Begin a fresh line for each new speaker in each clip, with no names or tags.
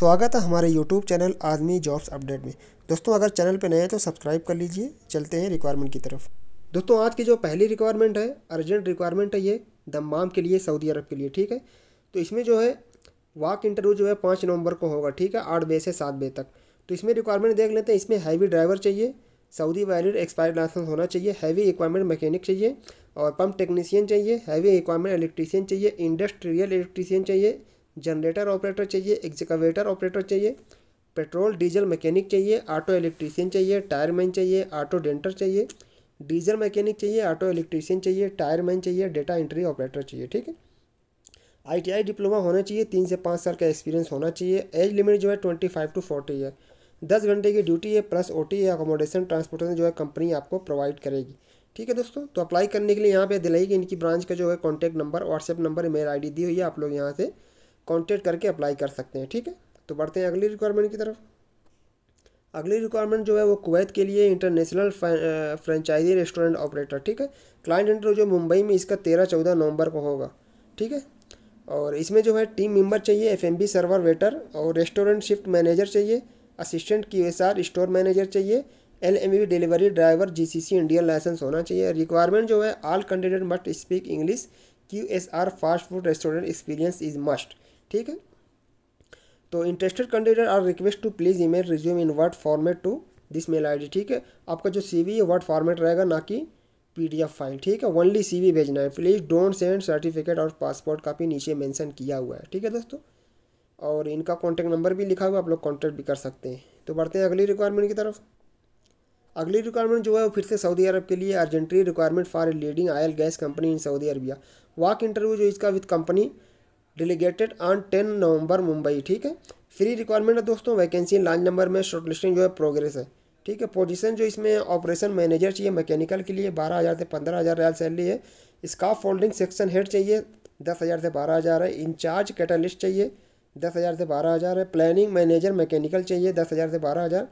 स्वागत है हमारे YouTube channel Aadmi jobs update में दोस्तों अगर चैनल पर नए हैं तो सब्सक्राइब कर लीजिए चलते हैं रिक्वायरमेंट की तरफ दोस्तों आज की जो पहली रिक्वायरमेंट है अर्जेंट रिक्वायरमेंट है ये दमाम के लिए सऊदी अरब के लिए ठीक है तो इसमें जो है वाक इंटरव्यू जो है पाँच नवंबर को होगा ठीक है आठ बजे से सात बजे तक तो इसमें रिक्वायरमेंट देख लेते हैं इसमें हैवी ड्राइवर चाहिए सऊदी वैलिड एक्सपायर लाइसेंस होना चाहिए हैवी इक्वायरमेंट मैकेनिक चाहिए और पंप टेक्नीशियन चाहिए हैवी इक्वायरमेंट इलेक्ट्रीशियन चाहिए इंडस्ट्रियल इलेक्ट्रीशियन चाहिए जनरेटर ऑपरेटर चाहिए एग्जिकावेटर ऑपरेटर चाहिए पेट्रोल डीजल मैकेनिक चाहिए ऑटो इलेक्ट्रीशियन चाहिए टायर मैन चाहिए ऑटो डेंटर चाहिए डीजल मैकेनिक चाहिए ऑटो इलेक्ट्रीशियन चाहिए टायर मैन चाहिए डेटा एंट्री ऑपरेटर चाहिए ठीक है आईटीआई डिप्लोमा होना चाहिए तीन से पाँच साल का एक्सपीरियंस होना चाहिए एज लिमिट जो है ट्वेंटी फाइव टू फोर्टी है दस घंटे की ड्यूटी है plus O T accommodation transportation जो है कंपनी आपको प्रोवाइड करेगी ठीक है दोस्तों तो अप्लाई करने के लिए यहाँ पे दिलाई कि इनकी ब्रांच का जो है contact number WhatsApp number mail ID दी हुई है आप लोग यहाँ से कॉन्टेक्ट करके अप्लाई कर सकते हैं ठीक है तो बढ़ते हैं अगली रिक्वायरमेंट की तरफ अगली रिक्वायरमेंट जो है वो कुवैत के लिए इंटरनेशनल फ्रेंचाइजी रेस्टोरेंट ऑपरेटर ठीक है क्लाइंट इंटरव्यू जो मुंबई में इसका तेरह चौदह नवंबर को होगा ठीक है और इसमें जो है टीम मेंबर चाहिए एफएमबी सर्वर वेटर और रेस्टोरेंट शिफ्ट मैनेजर चाहिए असिस्टेंट क्यूएसआर स्टोर मैनेजर चाहिए L M delivery driver G C C Indian licence होना चाहिए रिक्वायरमेंट जो है all candidate must speak English Q S R fast food restaurant experience is must ठीक है तो interested candidate are request to please email resume in Word format to this mail ID ठीक है आपका जो सीवी है वर्ड फॉर्मेट रहेगा ना कि पीडीएफ फाइल ठीक है ओनली सीवी भेजना है प्लीज़ डोंट सेंड सर्टिफिकेट और पासपोर्ट कापी नीचे मेंशन किया हुआ है ठीक है दोस्तों और इनका कॉन्टैक्ट नंबर भी लिखा हुआ आप लोग कॉन्टैक्ट भी कर सकते हैं तो बढ़ते हैं अगली रिक्वायरमेंट की तरफ अगली रिक्वायरमेंट जो है वो फिर से सऊदी अरब के लिए urgently requirement for a leading oil gas company in Saudi Arabia walk interview जो इसका with company delegated on ten November Mumbai ठीक है फ्री रिक्वायरमेंट है दोस्तों वैकेंसी लार्ज नंबर में शॉर्ट लिस्टिंग जो है प्रोग्रेस है ठीक है पोजीशन जो इसमें ऑपरेशन मैनेजर चाहिए मैकेनिकल के लिए बारह हज़ार से पंद्रह हज़ार रियाल सैलरी है इसका फोल्डिंग सेक्शन हेड चाहिए दस हज़ार से बारह हज़ार है इंचार्ज कैटलिस्ट चाहिए दस हज़ार से बारह हज़ार है प्लानिंग मैनेजर मैकेनिकल चाहिए दस हज़ार से बारह हज़ार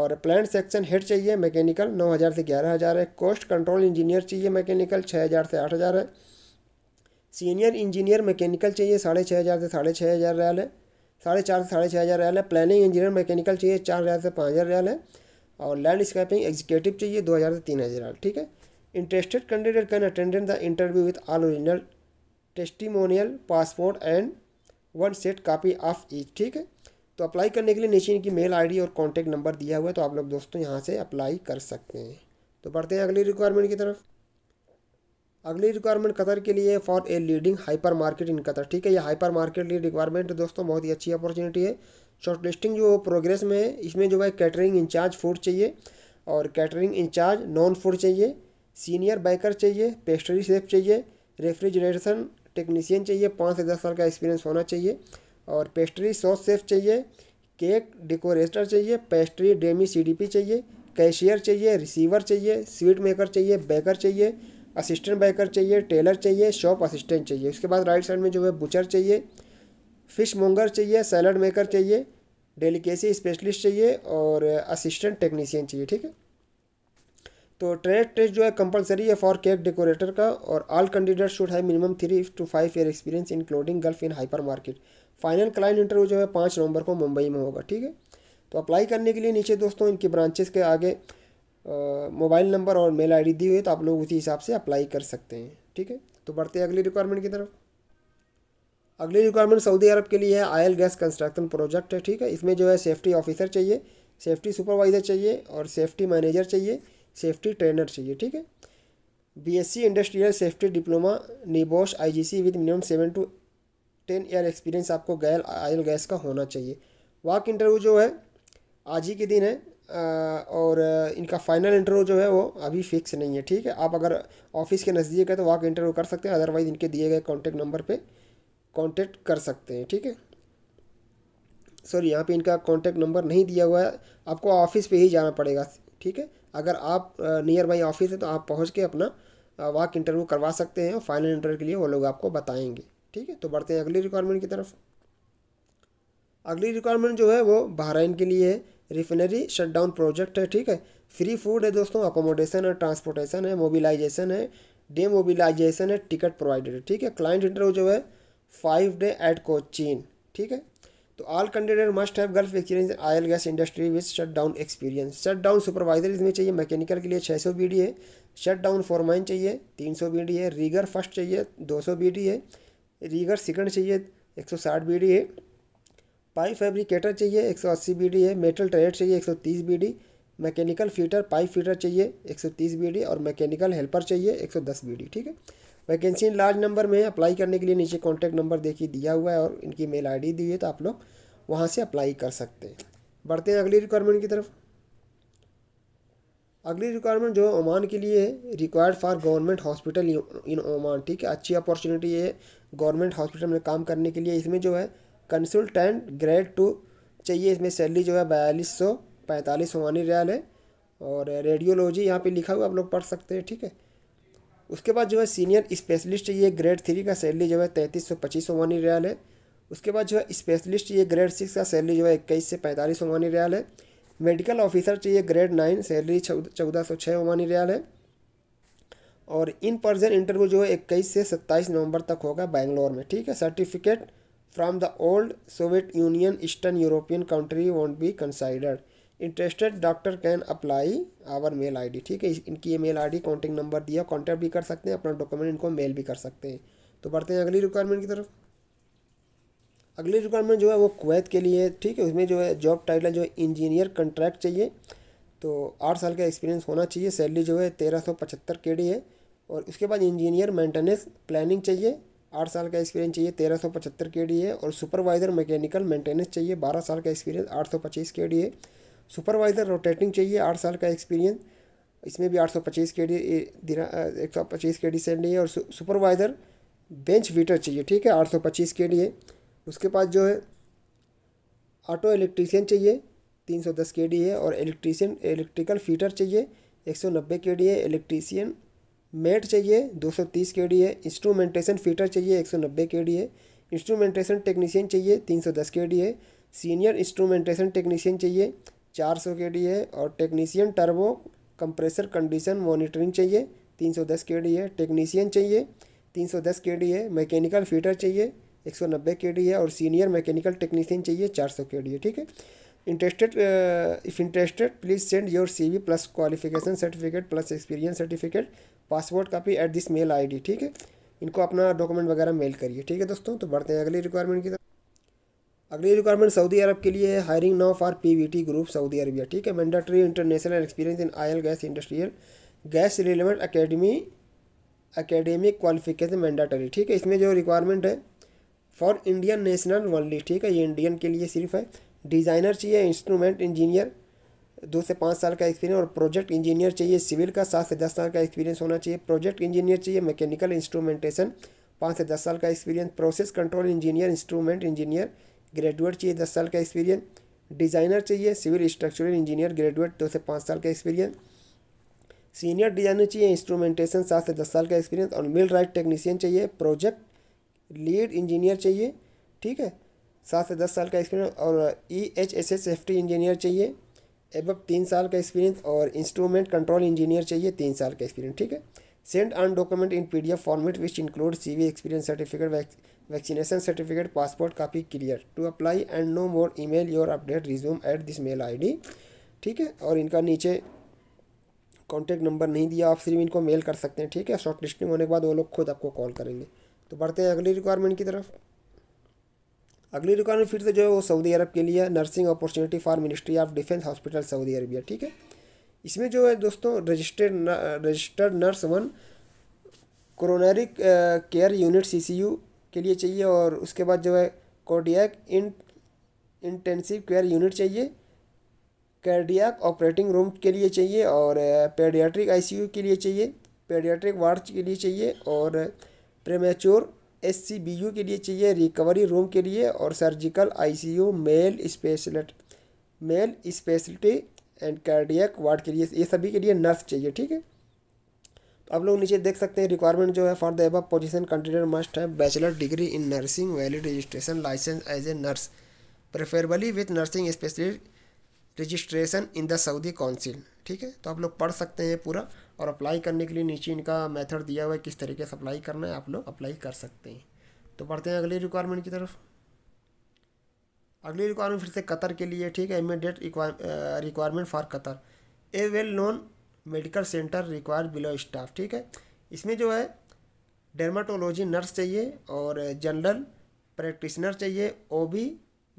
और प्लान सेक्शन हेड चाहिए मैकेनिकल नौ हज़ार से ग्यारह हज़ार है कॉस्ट कंट्रोल इंजीनियर चाहिए मैकेनिकल छः हज़ार से आठ हज़ार है सीनियर इंजीनियर मैकेनिकल चाहिए साढ़े छः हज़ार से साढ़े छः हज़ार रियाल है साढ़े चार से साढ़े छः हज़ार रियाल है प्लानिंग इंजीनियर मैकेनिकल चाहिए चार हज़ार से पाँच हज़ार रियाल है और लैंडस्केपिंग एग्जीक्यूटिव चाहिए दो हज़ार से तीन हज़ार ठीक है interested candidate can attendant the interview with all original testimonial passport and one set copy of each ठीक है तो अप्लाई करने के लिए नीचे इनकी मेल डी और कॉन्टैक्ट नंबर दिया हुआ है तो आप लोग दोस्तों यहाँ से अप्लाई कर सकते हैं तो बढ़ते हैं अगली रिक्वायरमेंट की तरफ अगली रिक्वायरमेंट कतर के लिए for a leading hypermarket in Qatar ठीक है ये हाइपर मार्केट लिए रिक्वायरमेंट दोस्तों बहुत ही अच्छी अपॉर्चुनिटी है शॉर्ट लिस्टिंग जो प्रोग्रेस में है इसमें जो है कैटरिंग इंचार्ज फूड चाहिए और कैटरिंग इंचार्ज नॉन फूड चाहिए सीनियर बाइकर चाहिए पेस्ट्री सेफ चाहिए रेफ्रिजरेशन टेक्नीसियन चाहिए पाँच से दस साल का एक्सपीरियंस होना चाहिए और पेस्ट्री सॉस सेफ चाहिए केक डेकोरेटर चाहिए पेस्ट्री डेमी सी चाहिए कैशियर चाहिए रिसीवर चाहिए स्वीट मेकर चाहिए बेकर चाहिए असिस्टेंट बैकर चाहिए टेलर चाहिए शॉप असिस्टेंट चाहिए उसके बाद राइट साइड में जो है बुचर चाहिए फिश मोंगर चाहिए सैलड मेकर चाहिए डेलीकेसी स्पेशलिस्ट चाहिए और असिस्टेंट टेक्नीसियन चाहिए ठीक है तो ट्रेड टेस्ट जो है कंपलसरी है फॉर केक डेकोरेटर का और all candidate should have minimum three two five year experience including Gulf in hypermarket final client interview जो है पाँच नवंबर को मुंबई में होगा ठीक है तो अप्लाई करने के लिए नीचे दोस्तों इनकी ब्रांचेस के आगे मोबाइल नंबर और मेल आईडी दी हुई है तो आप लोग उसी हिसाब से अप्लाई कर सकते हैं ठीक है तो बढ़ते हैं अगली रिक्वायरमेंट की तरफ अगली रिक्वायरमेंट सऊदी अरब के लिए है आयल गैस कंस्ट्रक्शन प्रोजेक्ट है ठीक है इसमें जो है सेफ्टी ऑफिसर चाहिए सेफ्टी सुपरवाइज़र चाहिए और सेफ्टी मैनेजर चाहिए सेफ्टी ट्रेनर चाहिए ठीक है C industrial safety diploma NEBOSH C with minimum seven to ten year experience आपको गैल आयल गैस का होना चाहिए वाक इंटरव्यू जो है आज ही के दिन है और इनका फाइनल इंटरव्यू जो है वो अभी फिक्स नहीं है ठीक है आप अगर ऑफिस के नज़दीक है तो वहाँ इंटरव्यू कर सकते हैं अदरवाइज़ इनके दिए गए कॉन्टेक्ट नंबर पर कॉन्टेक्ट कर सकते हैं ठीक है सॉरी यहाँ पे इनका कॉन्टेक्ट नंबर नहीं दिया हुआ है आपको ऑफिस पे ही जाना पड़ेगा ठीक है अगर आप नियर बाई ऑफिस है तो आप पहुँच के अपना वाक इंटरव्यू करवा सकते हैं और फाइनल इंटरव्यू के लिए वो लोग आपको बताएंगे ठीक है तो बढ़ते हैं अगली रिक्वायरमेंट की तरफ अगली रिक्वायरमेंट जो है वो बहराइन के लिए है रिफिनरी शटडाउन प्रोजेक्ट है ठीक है फ्री फूड है दोस्तों अकोमोडेशन है ट्रांसपोर्टेशन है मोबिलाइजेशन है डेमोबिलाइजेशन है टिकट प्रोवाइडेड है ठीक है क्लाइंट इंटरव्यू जो है फाइव डे एट कोचिन ठीक है तो all candidate must have Gulf experience oil gas industry with shut down experience shut down supervisor इसमें चाहिए मैकेनिकल के लिए छः सौ बी डी है शट डाउन माइन चाहिए तीन सौ बी डी है रीगर फर्स्ट चाहिए दो सौ बी डी है रीगर सेकेंड चाहिए एक सौ साठ बी डी है पाइप फैब्रिकेटर चाहिए एक सौ अस्सी बी डी है मेटल ट्रेड चाहिए एक सौ तीस B D mechanical fitter pipe fitter चाहिए एक सौ तीस बी डी और मैकेनिकल हेल्पर चाहिए एक सौ दस बी डी ठीक है वैकेंसी इन लार्ज नंबर में अप्लाई करने के लिए नीचे कॉन्टैक्ट नंबर देखिए दिया हुआ है और इनकी मेल आई डी दी है तो आप लोग वहाँ से अप्लाई कर सकते हैं बढ़ते हैं अगली रिक्वायरमेंट की तरफ अगली रिक्वायरमेंट जो है ओमान के लिए है required for government hospital in Oman ठीक है अच्छी अपॉर्चुनिटी है गवर्नमेंट हॉस्पिटल में काम करने के लिए इसमें जो है कंसल्टेंट ग्रेड टू चाहिए इसमें सैलरी जो है बयालीस सौ पैंतालीस ओमानी रियाल है और रेडियोलॉजी यहाँ पे लिखा हुआ आप लोग पढ़ सकते हैं ठीक है उसके बाद जो है सीनियर स्पेशलिस्ट ये ग्रेड थ्री का सैलरी जो है तैंतीस सौ पच्चीस ओमानी रियाल है उसके बाद जो है स्पेशलिस्ट ये ग्रेड सिक्स का सैलरी जो है इक्कीस से पैंतालीस ओमानी रियाल है मेडिकल ऑफिसर चाहिए ग्रेड नाइन सैलरी चौदह सौ छः ओमानी रियाल है और इन पर्सन इंटरव्यू जो है इक्कीस से सत्ताईस नवंबर तक होगा बैंगलोर में ठीक है certificate from the old Soviet Union Eastern European country won't be considered. Interested doctor can apply our mail D ठीक है इनकी ये mail I D contact number दिया कॉन्टैक्ट भी कर सकते हैं अपना डॉक्यूमेंट इनको मेल भी कर सकते हैं तो बढ़ते हैं अगली रिक्वायरमेंट की तरफ अगली रिक्वायरमेंट जो है वो कुवैत के लिए ठीक है उसमें जो है जॉब टाइटल जो है इंजीनियर कंट्रैक्ट चाहिए तो आठ साल का एक्सपीरियंस होना चाहिए सैलरी जो है तेरह सौ पचहत्तर के डी है और उसके बाद इंजीनियर मेंटेनेंस प्लानिंग चाहिए आठ साल का एक्सपीरियंस चाहिए तेरह सौ पचहत्तर के डी है और सुपरवाइज़र मैकेनिकल मेंटेनेंस चाहिए बारह साल का एक्सपीरियंस आठ सौ पच्चीस के डी है सुपरवाइज़र रोटेटिंग चाहिए आठ साल का एक्सपीरियंस इसमें भी आठ सौ पच्चीस के डी एक सौ पच्चीस के डी सेंड है और सुपरवाइज़र बेंच वीटर चाहिए ठीक है आठ सौ पच्चीस के डी है उसके पास जो है ऑटो इलेक्ट्रीशियन चाहिए तीन सौ दस के डी है और इलेक्ट्रीशियन इलेक्ट्रिकल फीटर चाहिए एक सौ नब्बे के डी है इलेक्ट्रीशियन मेट चाहिए 230 डी है इंस्ट्रूमेंटेशन फीटर चाहिए 190 डी है इंस्ट्रूमेंटेशन टेक्नीशियन चाहिए 310 डी है सीनियर इंस्ट्रूमेंटेशन टेक्नीशियन चाहिए 400 डी है और technician turbo compressor condition monitoring चाहिए 310 डी है टेक्नीशियन चाहिए 310 डी है मैकेनिकल फीटर चाहिए 190 डी है और सीनियर मैकेनिकल टेक्नीशियन चाहिए 400 डी है ठीक है interested if interested please send your C V plus qualification certificate plus experience certificate passport copy at this mail I ठीक है इनको अपना डॉक्यूमेंट वगैरह मेल करिए ठीक है दोस्तों तो बढ़ते हैं अगली रिक्वायरमेंट की तरफ अगली रिक्वायरमेंट सऊदी अरब के लिए है hiring now for PVT group Saudi Arabia ठीक है mandatory international experience in oil gas industrial gas relevant academy academic qualification mandatory ठीक है इसमें जो रिक्वायरमेंट है फॉर इंडियन नेशनल वनली ठीक है ये इंडियन के लिए सिर्फ है डिज़ाइनर चाहिए इंस्ट्रूमेंट इंजीनियर दो से पाँच साल का एक्सपीरियंस और प्रोजेक्ट इंजीनियर चाहिए सिविल का सात से दस साल का एक्सपीरियंस होना चाहिए प्रोजेक्ट इंजीनियर चाहिए मैकेनिकल इंस्ट्रूमेंटेशन पाँच से दस साल का experience process control engineer instrument engineer graduate चाहिए दस साल का एक्सपीरियंस डिज़ाइनर चाहिए सिविल स्ट्रक्चरल इंजीनियर ग्रेजुएट दो से पाँच साल का एक्सपीरियंस सीनियर डिज़ाइनर चाहिए इंस्ट्रूमेंटेशन सात से दस साल का एक्सपीरियंस और मिल राइट टेक्नीशियन चाहिए प्रोजेक्ट लीड इंजीनियर चाहिए ठीक है सात से दस साल का एक्सपीरियंस और E H S S safety engineer चाहिए एब तीन साल का एक्सपीरियंस और इंस्ट्रूमेंट कंट्रोल इंजीनियर चाहिए तीन साल का एक्सपीरियंस ठीक है send an document in PDF format which include CV experience certificate vaccination certificate passport copy clear to apply and no more email your update resume at this mail ID ठीक है और इनका नीचे कॉन्टैक्ट नंबर नहीं दिया आप सिर्फ इनको मेल कर सकते हैं ठीक है शॉर्ट लिस्टिंग होने के बाद वो लोग खुद आपको कॉल करेंगे तो बढ़ते हैं अगली रिक्वायरमेंट की तरफ अगली रिक्वायरमेंट फिर से जो है वो सऊदी अरब के लिए nursing opportunity for ministry of defence hospital Saudi Arabia ठीक है इसमें जो है दोस्तों registered registered nurse one coronary care unit CCU के लिए चाहिए और उसके बाद जो है cardiac in intensive care unit चाहिए कार्डियक ऑपरेटिंग रूम के लिए चाहिए और पेडियाट्रिक आईसीयू के लिए चाहिए पेडियाट्रिक वार्ड के लिए चाहिए और प्रेमेचोर एस के लिए चाहिए रिकवरी रूम के लिए और surgical ICU male speciality male speciality and cardiac ward के लिए ये सभी के लिए नर्स चाहिए ठीक है तो आप लोग नीचे देख सकते हैं रिक्वायरमेंट जो है for the above position candidate must have bachelor degree in nursing valid registration licence as a nurse preferably with nursing specialist registration in the Saudi council ठीक है तो आप लोग पढ़ सकते हैं पूरा और अप्लाई करने के लिए नीचे इनका मेथड दिया हुआ है किस तरीके से अप्लाई करना है आप लोग अप्लाई कर सकते हैं तो बढ़ते हैं अगली रिक्वायरमेंट की तरफ अगली रिक्वायरमेंट फिर से कतर के लिए ठीक है immediate requirement for Qatar a well known medical centre require below staff ठीक है इसमें जो है डर्माटोलॉजी नर्स चाहिए और जनरल प्रैक्टिशनर चाहिए बी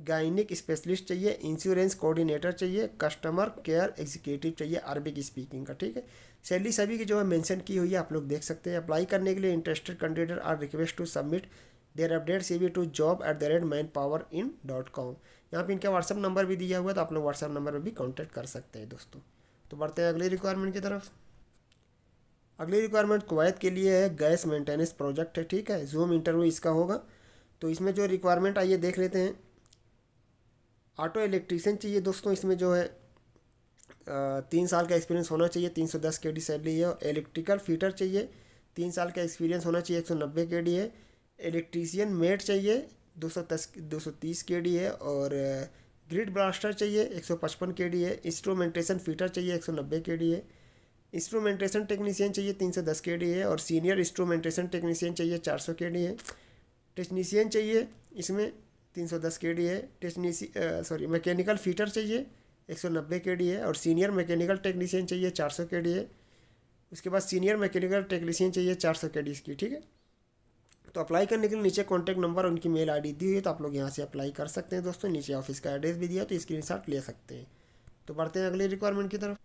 गाइनिक स्पेशलिस्ट चाहिए इंश्योरेंस कोऑर्डिनेटर चाहिए कस्टमर केयर एग्जीक्यूटिव चाहिए अरबिक स्पीकिंग का ठीक है सैलरी सभी की जो है मेंशन की हुई है आप लोग देख सकते हैं अप्लाई करने के लिए interested candidate are request to submit their update C V to job at the rate manpower in dot com यहाँ पर इनका व्हाट्सअप नंबर भी दिया हुआ है तो आप लोग व्हाट्सअप नंबर पर भी कॉन्टैक्ट कर सकते हैं दोस्तों तो बढ़ते हैं अगली रिक्वायरमेंट की तरफ अगली रिक्वायरमेंट कुवैत के लिए है गैस मेंटेनेंस प्रोजेक्ट है ठीक है जूम इंटरव्यू इसका होगा तो इसमें जो रिक्वायरमेंट आइए देख लेते हैं ऑटो इलेक्ट्रीशियन चाहिए दोस्तों इसमें जो है तीन साल का एक्सपीरियंस होना चाहिए तीन सौ दस के डी सैलरी है इलेक्ट्रिकल फीटर चाहिए तीन साल का एक्सपीरियंस होना चाहिए एक सौ नब्बे के डी है इलेक्ट्रीशियन मेट चाहिए दो सौ दस दो सौ तीस के डी है और ग्रिड ब्लास्टर चाहिए एक सौ पचपन के डी है इंस्ट्रूमेंटेशन फीटर चाहिए एक सौ नब्बे के डी है इंस्ट्रूमेंटेशन टेक्नीशियन चाहिए तीन सौ दस के डी है और सीनियर इंस्ट्रूमेंटेशन टेक्नीशियन चाहिए चार सौ के डी है टेक्नीशियन चाहिए इसमें तीन सौ दस के डी है टेक्नीसी सॉरी मैकेनिकल फीटर चाहिए एक सौ नब्बे के डी है और सीनियर मैकेनिकल टेक्नीशियन चाहिए चार सौ के डी है उसके बाद सीनियर मैकेनिकल टेक्नीशियन चाहिए चार सौ के डी इसकी ठीक है तो अप्लाई करने के लिए नीचे कॉन्टैक्ट नंबर उनकी मेल आई डी दी हुई है तो आप लोग यहाँ से अप्लाई कर सकते हैं दोस्तों नीचे ऑफिस का एड्रेस भी दिया तो शॉट ले सकते हैं तो बढ़ते हैं अगली रिक्वायरमेंट की तरफ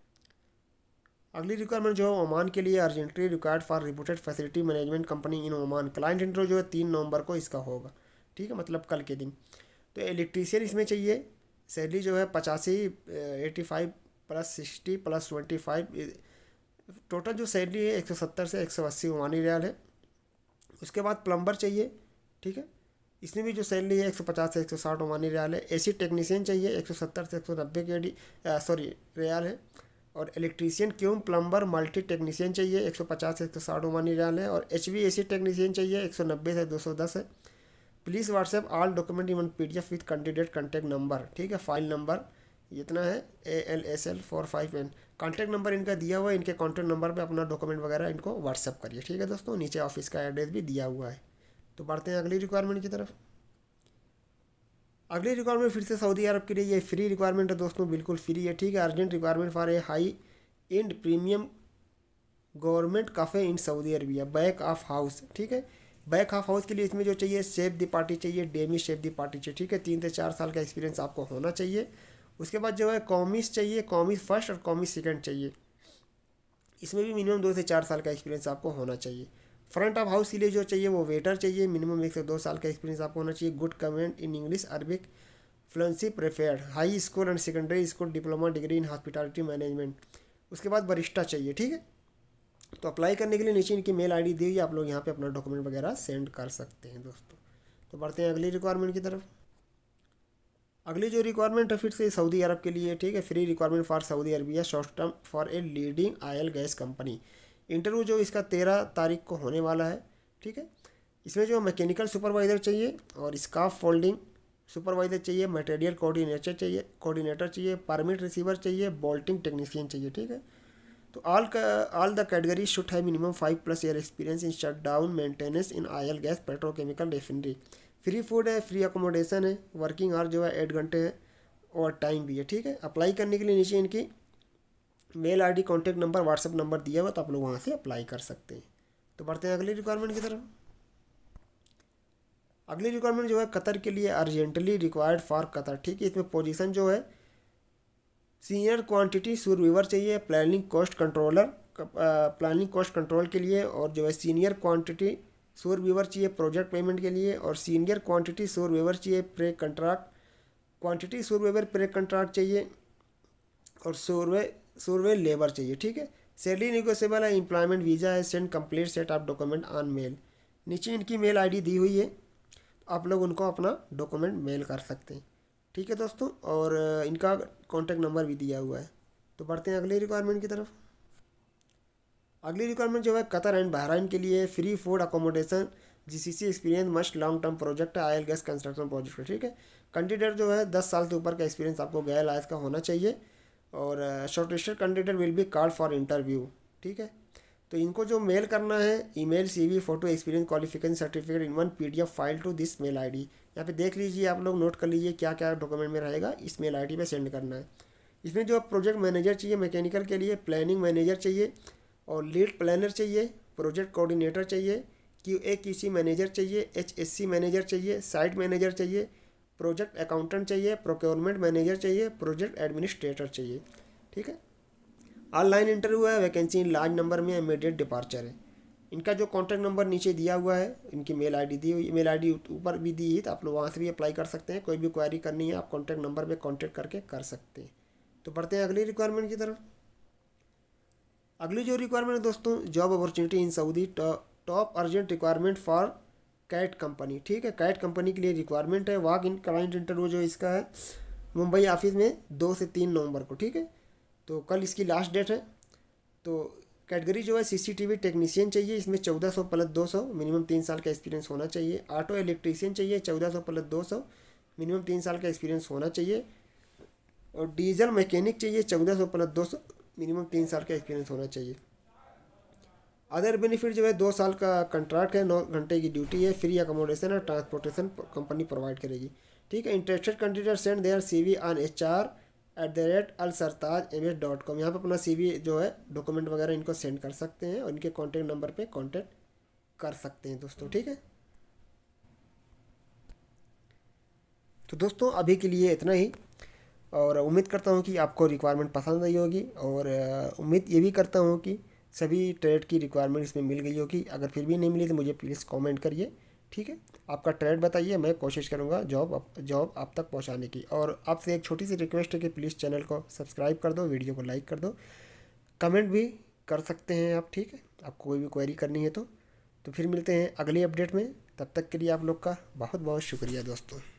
अगली रिक्वायरमेंट जो है ओमान के लिए urgently required for reported facility management company in Oman client interview जो है तीन नवंबर को इसका होगा ठीक है मतलब कल के दिन तो इलेक्ट्रीशियन इसमें चाहिए सैलरी जो है पचासी eighty five plus sixty plus twenty five total जो सैलरी है एक सौ सत्तर से एक सौ अस्सी वानी रियाल है उसके बाद प्लम्बर चाहिए ठीक है इसमें भी जो सैलरी है एक सौ पचास से एक सौ साठ वानी रियाल है ए सी टेक्नीशियन चाहिए एक सौ सत्तर से एक सौ नब्बे के डी सॉरी रियाल है और इलेक्ट्रीशियन क्यों प्लम्बर मल्टी टेक्नीशियन चाहिए एक सौ पचास से एक सौ साठ वानी रियाल है और H V A C technician चाहिए एक सौ नब्बे से दो सौ दस है please WhatsApp all document even P D F with candidate contact number ठीक है फाइल नंबर इतना है A L S L four five N contact number इनका दिया हुआ है इनके कॉन्टैक्ट नंबर पे अपना डॉक्यूमेंट वगैरह इनको व्हाट्सअप करिए ठीक है दोस्तों नीचे ऑफिस का एड्रेस भी दिया हुआ है तो बढ़ते हैं अगली रिक्वायरमेंट की तरफ अगली रिक्वायरमेंट फिर से सऊदी अरब के लिए ये फ्री रिक्वायरमेंट है दोस्तों बिल्कुल फ्री है ठीक है urgent requirement for a high end premium government cafe in Saudi Arabia back of house ठीक है बैक हाफ हाउस के लिए इसमें जो चाहिए सेफ दी पार्टी चाहिए डेमी सेफ दी पार्टी चाहिए ठीक है तीन से चार साल का एक्सपीरियंस आपको होना चाहिए उसके बाद जो है कॉमिस चाहिए कॉमिस फर्स्ट और कॉमिस सेकेंड चाहिए इसमें भी मिनिमम दो से चार साल का एक्सपीरियंस आपको होना चाहिए फ्रंट ऑफ हाउस के लिए जो चाहिए वो वेटर चाहिए मिनिमम एक से दो साल का एक्सपीरियंस आपको होना चाहिए good comment in English Arabic fluency preferred high school and secondary school diploma degree in hospitality management उसके बाद बरिश्ता चाहिए ठीक है तो अप्लाई करने के लिए नीचे इनकी मेल आईडी दी आप लोग यहाँ पे अपना डॉक्यूमेंट वगैरह सेंड कर सकते हैं दोस्तों तो बढ़ते हैं अगली रिक्वायरमेंट की तरफ अगली जो रिक्वायरमेंट है फिर से सऊदी अरब के लिए ठीक है free requirement for Saudi Arabia short term for a leading oil gas company interview जो इसका तेरह तारीख को होने वाला है ठीक है इसमें जो मैकेनिकल सुपरवाइज़र चाहिए और स्काफ फोल्डिंग सुपरवाइज़र चाहिए मटेरियल कोऑर्डिनेटर चाहिए कोऑर्डिनेटर चाहिए परमिट रिसीवर चाहिए बोल्टिंग टेक्नीशियन चाहिए ठीक है तो all all the category should have minimum five plus year experience in shut down maintenance in oil gas petrochemical refinery free food है free accommodation है working hour जो है एट घंटे है और टाइम भी है ठीक है अप्लाई करने के लिए नीचे इनकी mail I D contact number WhatsApp number दिया हुआ तो आप लोग वहाँ से अप्लाई कर सकते हैं तो बढ़ते हैं अगली रिक्वायरमेंट की तरफ अगली रिक्वायरमेंट जो है कतर के लिए अर्जेंटली रिक्वायर्ड फॉर कतर ठीक है इसमें पोजीशन जो है सीनियर क्वांटिटी सुरवीवर चाहिए planning cost controller planning cost control के लिए और जो है सीनियर क्वांटिटी सोर वीवर चाहिए प्रोजेक्ट पेमेंट के लिए और सीनियर क्वांटिटी सोर वीवर चाहिए pre contract quantity surveyor pre contract चाहिए और सोरवे सोरवे लेबर चाहिए ठीक है सैलरी निगोसिएबल है एम्प्लॉयमेंट वीज़ा है send complete set of document on mail नीचे इनकी मेल आईडी दी हुई है आप लोग उनको अपना डॉक्यूमेंट मेल कर सकते हैं ठीक है दोस्तों और इनका कॉन्टैक्ट नंबर भी दिया हुआ है तो बढ़ते हैं अगली रिक्वायरमेंट की तरफ अगली रिक्वायरमेंट जो है कतर एंड बहराइन के लिए free food accommodation G C C experience must long term project है आयल गैस कंस्ट्रक्शन प्रोजेक्ट है ठीक है कैंडिडेट जो है दस साल से ऊपर का एक्सपीरियंस आपको गैल आयस का होना चाहिए और shortlisted candidate will be called for interview ठीक है तो इनको जो मेल करना है email CV photo experience qualification certificate in one PDF file to this mail ID यहाँ पे देख लीजिए आप लोग नोट कर लीजिए क्या क्या डॉक्यूमेंट में रहेगा इस मेल आईडी पे सेंड करना है इसमें जो प्रोजेक्ट मैनेजर चाहिए मैकेनिकल के लिए प्लानिंग मैनेजर चाहिए और लीड प्लानर चाहिए प्रोजेक्ट कोऑर्डिनेटर चाहिए Q A Q C manager चाहिए एच एस सी मैनेजर चाहिए साइट मैनेजर चाहिए प्रोजेक्ट अकाउंटेंट चाहिए प्रोक्योरमेंट मैनेजर चाहिए प्रोजेक्ट एडमिनिस्ट्रेटर चाहिए ठीक है ऑनलाइन इंटरव्यू है वैकेंसी इन लार्ज नंबर में इमीडिएट डिपार्चर है इनका जो कॉन्टैक्ट नंबर नीचे दिया हुआ है इनकी मेल आईडी दी हुई मेल आईडी ऊपर भी दी है तो आप लोग वहाँ से भी अप्लाई कर सकते हैं कोई भी क्वारी करनी है आप कॉन्टैक्ट नंबर पर कॉन्टैक्ट करके कर सकते हैं तो बढ़ते हैं अगली रिक्वायरमेंट की तरफ अगली जो रिक्वायरमेंट है दोस्तों job opportunity in Saudi top urgent requirement for CAT company ठीक है कैट कंपनी के लिए रिक्वायरमेंट है वाक इन क्लाइंट इंटरव्यू जो इसका है मुंबई ऑफिस में दो से तीन नवंबर को ठीक है तो कल इसकी लास्ट डेट है तो कैटेगरी जो है सीसीटीवी टेक्नीशियन चाहिए इसमें चौदह सौ प्लस दो सौ मिनिमम तीन साल का एक्सपीरियंस होना चाहिए ऑटो इलेक्ट्रीशियन चाहिए चौदह सौ प्लस दो सौ मिनिमम तीन साल का एक्सपीरियंस होना चाहिए और डीजल मैकेनिक चाहिए चौदह सौ प्लस दो सौ मिनिमम तीन साल का एक्सपीरियंस होना चाहिए अदर बेनिफिट जो है दो साल का कंट्रैक्ट है नौ घंटे की ड्यूटी है फ्री अकोमोडेशन और ट्रांसपोर्टेशन कंपनी प्रोवाइड करेगी ठीक है interested candidate send their C V on H R at the rate Al Sartaj M S dot com यहाँ पर अपना सी जो है डॉक्यूमेंट वगैरह इनको सेंड कर सकते हैं और इनके कॉन्टैक्ट नंबर पर कॉन्टैक्ट कर सकते हैं दोस्तों ठीक है तो दोस्तों अभी के लिए इतना ही और उम्मीद करता हूँ कि आपको रिक्वायरमेंट पसंद आई होगी और उम्मीद ये भी करता हूँ कि सभी ट्रेड की रिक्वायरमेंट इसमें मिल गई होगी अगर फिर भी नहीं मिली तो मुझे प्लीज़ कमेंट करिए ठीक है आपका ट्रेड बताइए मैं कोशिश करूँगा जॉब जॉब आप तक पहुँचाने की और आपसे एक छोटी सी रिक्वेस्ट है कि प्लीज़ चैनल को सब्सक्राइब कर दो वीडियो को लाइक कर दो कमेंट भी कर सकते हैं आप ठीक है आपको कोई भी क्वेरी करनी है तो तो फिर मिलते हैं अगली अपडेट में तब तक के लिए आप लोग का बहुत बहुत शुक्रिया दोस्तों